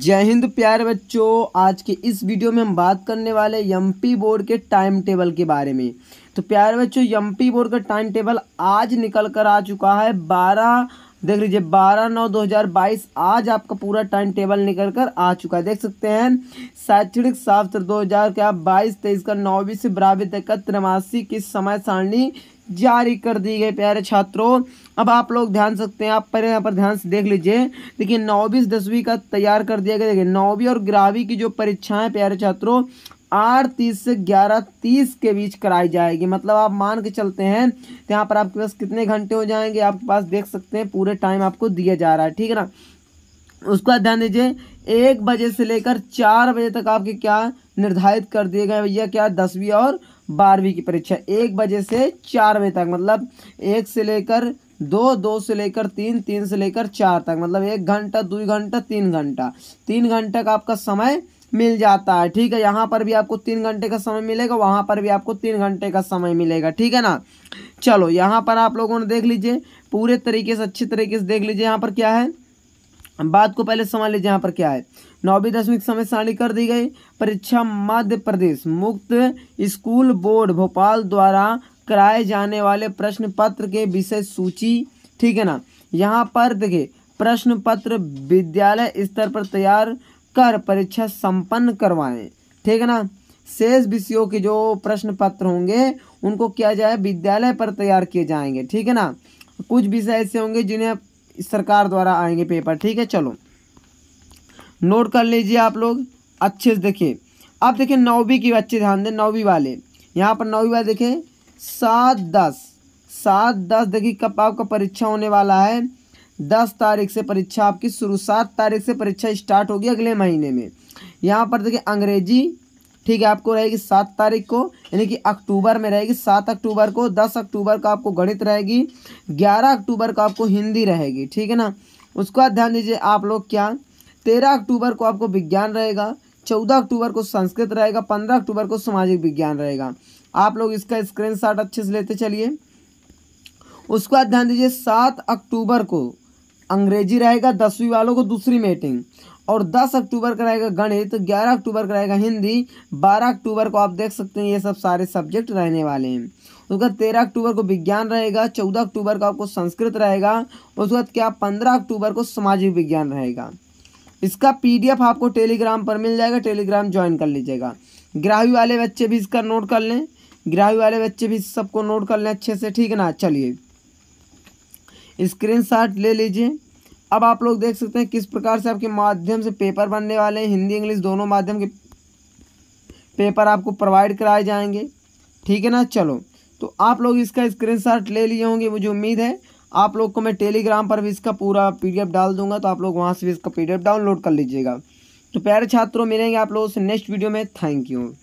जय हिंद प्यारे बच्चों आज के इस वीडियो में हम बात करने वाले पी बोर्ड के टाइम टेबल के बारे में तो प्यारे बच्चों पी बोर्ड का टाइम टेबल आज निकल कर आ चुका है बारह देख लीजिए बारह नौ दो हज़ार बाईस आज आपका पूरा टाइम टेबल निकल कर आ चुका है देख सकते हैं शैक्षणिक शास्त्र दो हज़ार का बाईस तेईस का नौवीं से बारहवीं तक का त्रिमासी की समय सारणी जारी कर दी गई प्यारे छात्रों अब आप लोग ध्यान सकते हैं आप पहले यहाँ पर ध्यान से देख लीजिए देखिए नौवीं दसवीं का तैयार कर दिया गया देखिए नौवीं और ग्यारहवीं की जो परीक्षाएं प्यारे छात्रों आठ तीस से ग्यारह तीस के बीच कराई जाएगी मतलब आप मान के चलते हैं तो यहाँ पर आपके पास कितने घंटे हो जाएंगे आपके पास देख सकते हैं पूरे टाइम आपको दिया जा रहा है ठीक है ना उसका ध्यान दीजिए एक बजे से लेकर चार बजे तक आपके क्या निर्धारित कर दिए गए भैया क्या दसवीं और बारहवीं की परीक्षा एक बजे से चार बजे तक मतलब एक से लेकर दो दो से लेकर तीन तीन से लेकर चार तक मतलब एक घंटा दो घंटा तीन घंटा तीन घंटे का आपका समय मिल जाता है ठीक है यहाँ पर भी आपको तीन घंटे का समय मिलेगा वहाँ पर भी आपको तीन घंटे का समय मिलेगा ठीक है ना चलो यहाँ पर आप लोगों ने देख लीजिए पूरे तरीके से अच्छे तरीके से देख लीजिए यहाँ पर क्या है हम बात को पहले समझ लीजिए यहाँ पर क्या है नौवीं दसवीं की समय सारणी कर दी गई परीक्षा मध्य प्रदेश मुक्त स्कूल बोर्ड भोपाल द्वारा कराए जाने वाले प्रश्न पत्र के विषय सूची ठीक है ना यहाँ पर देखे प्रश्न पत्र विद्यालय स्तर पर तैयार कर परीक्षा संपन्न करवाएं ठीक है ना शेष विषयों के जो प्रश्न पत्र होंगे उनको किया जाए विद्यालय पर तैयार किए जाएंगे ठीक है ना कुछ विषय ऐसे होंगे जिन्हें सरकार द्वारा आएंगे पेपर ठीक है चलो नोट कर लीजिए आप लोग अच्छे से देखिए अब देखिए नौवीं की बच्चे ध्यान दें नौवीं वाले यहाँ पर नौवीं वाले देखें सात दस सात दस देखिए कब आपका परीक्षा होने वाला है दस तारीख से परीक्षा आपकी शुरू सात तारीख से परीक्षा स्टार्ट होगी अगले महीने में यहाँ पर देखिए अंग्रेजी ठीक है आपको रहेगी सात तारीख को यानी कि अक्टूबर में रहेगी सात अक्टूबर को दस अक्टूबर का आपको गणित रहेगी ग्यारह अक्टूबर का आपको हिंदी रहेगी ठीक है ना बाद ध्यान दीजिए आप लोग क्या तेरह अक्टूबर को आपको विज्ञान रहेगा चौदह अक्टूबर को संस्कृत रहेगा पंद्रह अक्टूबर को सामाजिक विज्ञान रहेगा आप लोग इसका स्क्रीन अच्छे से लेते चलिए उसको बाद ध्यान दीजिए सात अक्टूबर को अंग्रेजी रहेगा दसवीं वालों को दूसरी मीटिंग और 10 अक्टूबर का रहेगा गणित 11 अक्टूबर का रहेगा हिंदी 12 अक्टूबर को आप देख सकते हैं ये सब सारे सब्जेक्ट रहने वाले हैं उसके बाद तेरह अक्टूबर को विज्ञान रहेगा चौदह अक्टूबर को आपको संस्कृत रहेगा उसके बाद क्या पंद्रह अक्टूबर को सामाजिक विज्ञान रहेगा इसका पीडीएफ आपको टेलीग्राम पर मिल जाएगा टेलीग्राम ज्वाइन कर लीजिएगा ग्राही वाले बच्चे भी इसका नोट कर लें ग्राही वाले बच्चे भी सबको नोट कर लें अच्छे से ठीक है ना चलिए स्क्रीनशॉट ले लीजिए अब आप लोग देख सकते हैं किस प्रकार से आपके माध्यम से पेपर बनने वाले हैं हिंदी इंग्लिश दोनों माध्यम के पेपर आपको प्रोवाइड कराए जाएंगे ठीक है ना चलो तो आप लोग इसका स्क्रीनशॉट ले लिए होंगे मुझे उम्मीद है आप लोग को मैं टेलीग्राम पर भी इसका पूरा पीडीएफ डाल दूंगा तो आप लोग वहाँ से भी इसका पीडीएफ डाउनलोड कर लीजिएगा तो प्यारे छात्रों मिलेंगे आप लोगों से नेक्स्ट वीडियो में थैंक यू